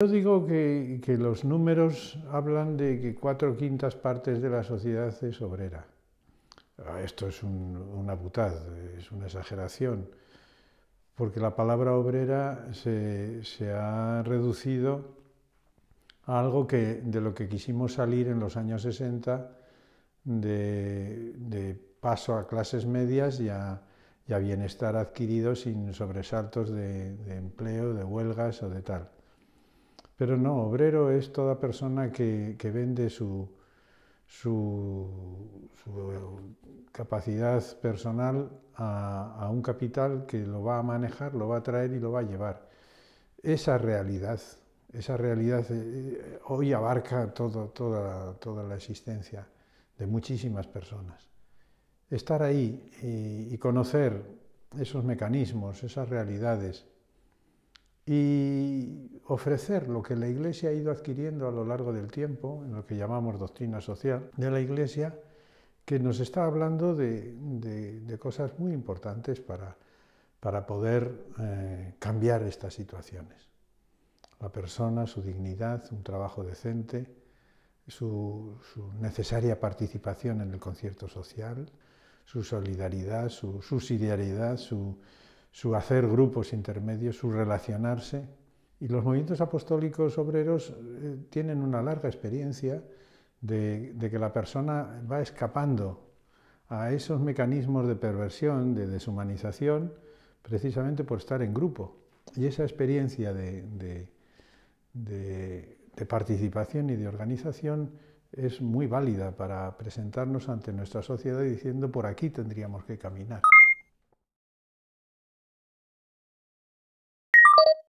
Yo digo que, los números hablan de que cuatro quintas partes de la sociedad es obrera. Ah, esto es una putad, es una exageración, porque la palabra obrera se, ha reducido a algo que, de lo que quisimos salir en los años 60, de, paso a clases medias y a, bienestar adquirido sin sobresaltos de empleo, de huelgas o de tal. Pero no, obrero es toda persona que, vende su, capacidad personal a, un capital que lo va a manejar, lo va a traer y lo va a llevar. Esa realidad, esa realidad eh, eh, hoy abarca toda, la existencia de muchísimas personas. Estar ahí y conocer esos mecanismos, esas realidades, y ofrecer lo que la Iglesia ha ido adquiriendo a lo largo del tiempo, en lo que llamamos doctrina social de la Iglesia, que nos está hablando de, cosas muy importantes para, para poder eh, cambiar estas situaciones. La persona, su dignidad, un trabajo decente, su, su necesaria participación en el concierto social, su solidaridad, su subsidiariedad, su su hacer grupos intermedios, su relacionarse. Y los movimientos apostólicos obreros eh, tienen una larga experiencia de, que la persona va escapando a esos mecanismos de perversión, de deshumanización, precisamente por estar en grupo. Y esa experiencia de, de, participación y de organización es muy válida para presentarnos ante nuestra sociedad diciendo por aquí tendríamos que caminar.